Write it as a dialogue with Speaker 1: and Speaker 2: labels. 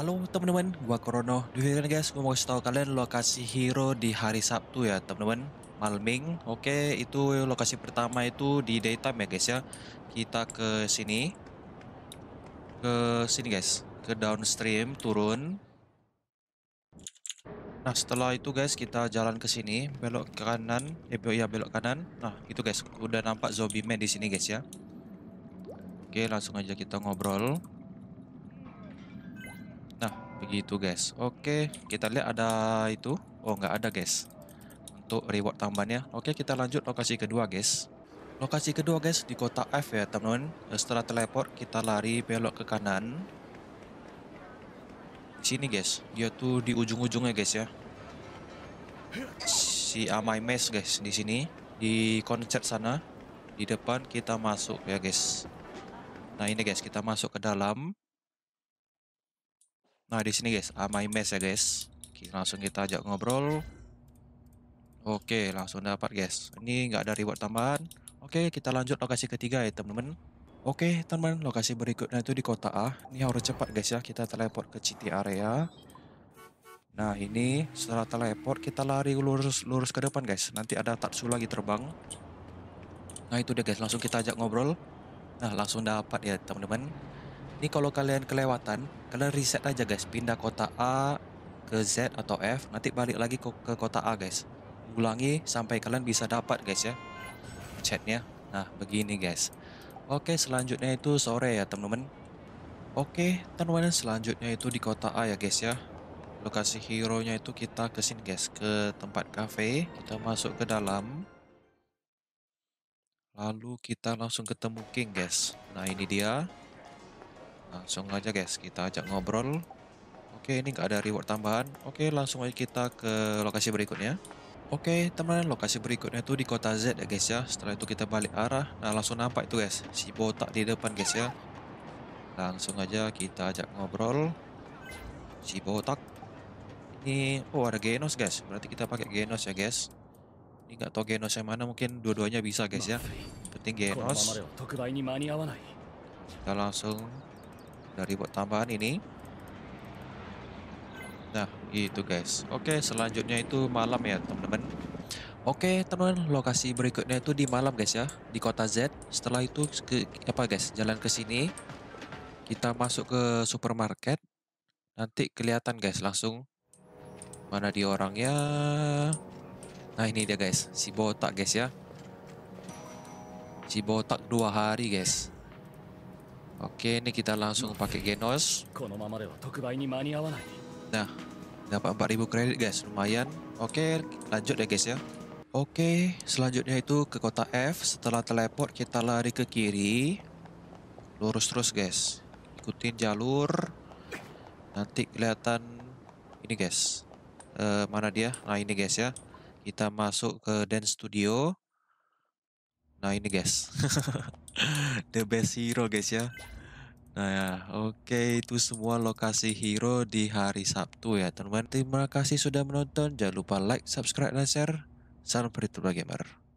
Speaker 1: Halo teman-teman, gua Korono. Di video guys, gua mau kasih tahu kalian lokasi hero di hari Sabtu ya, teman-teman. Malming. Oke, itu lokasi pertama itu di daytime ya guys ya. Kita ke sini. Ke sini guys, ke downstream turun. Nah, setelah itu guys, kita jalan ke sini, belok ke kanan, eh ya belok kanan. Nah, itu guys, udah nampak zombie man di sini guys ya. Oke, langsung aja kita ngobrol. Begitu guys. Oke, kita lihat ada itu. Oh, nggak ada guys. Untuk reward tambahnya. Oke, kita lanjut lokasi kedua guys. Lokasi kedua guys di kota F ya teman-teman. Eh, setelah teleport kita lari belok ke kanan. Di sini guys, dia tuh di ujung-ujungnya guys ya. Si Amai Mes guys di sini di concert sana. Di depan kita masuk ya guys. Nah ini guys kita masuk ke dalam Nah, di sini guys, ah, sama image ya guys. Langsung kita ajak ngobrol. Oke, langsung dapat guys. Ini nggak ada reward tambahan. Oke, kita lanjut lokasi ketiga ya teman-teman. Oke, teman, lokasi berikutnya itu di kota A. Ini harus cepat guys ya, kita teleport ke city area. Nah, ini setelah teleport kita lari lurus lurus ke depan guys. Nanti ada Tatsu lagi terbang. Nah, itu dia guys, langsung kita ajak ngobrol. Nah, langsung dapat ya teman-teman. Ini kalau kalian kelewatan, kalian reset aja guys, pindah kota A ke Z atau F, nanti balik lagi ke, ke kota A guys. Ulangi sampai kalian bisa dapat guys ya chatnya. Nah, begini guys. Oke, selanjutnya itu sore ya teman-teman. Oke, teman-teman selanjutnya itu di kota A ya guys ya. Lokasi hero-nya itu kita ke sini guys, ke tempat cafe. Kita masuk ke dalam. Lalu kita langsung ketemu King guys. Nah, ini dia langsung aja guys kita ajak ngobrol oke ini nggak ada reward tambahan oke langsung aja kita ke lokasi berikutnya Oke teman teman lokasi berikutnya itu di kota Z ya guys ya Setelah itu kita balik arah Nah langsung nampak itu guys Si botak di depan guys ya Langsung aja kita ajak ngobrol Si botak Ini Oh ada Genos guys Berarti kita pakai Genos ya guys Ini nggak tau Genos yang mana Mungkin dua-duanya bisa guys ya Penting Genos Kita langsung dari buat tambahan ini nah itu guys oke selanjutnya itu malam ya teman-teman Oke teman-teman lokasi berikutnya itu di malam guys ya di kota Z setelah itu ke, apa guys jalan ke sini kita masuk ke supermarket nanti kelihatan guys langsung mana di orangnya nah ini dia guys si botak guys ya si botak dua hari guys Oke, ini kita langsung pakai Genos. Nah, dapat 4000 kredit guys, lumayan. Oke, lanjut ya guys ya. Oke, selanjutnya itu ke kota F. Setelah teleport, kita lari ke kiri. Lurus terus guys. Ikutin jalur. Nanti kelihatan ini guys. E, mana dia? Nah ini guys ya. Kita masuk ke dance studio. Nah ini guys. the best hero guys ya Nah, ya, oke okay, itu semua lokasi hero di hari Sabtu ya teman-teman. Terima kasih sudah menonton. Jangan lupa like, subscribe, dan share. Salam Perituba Gamer.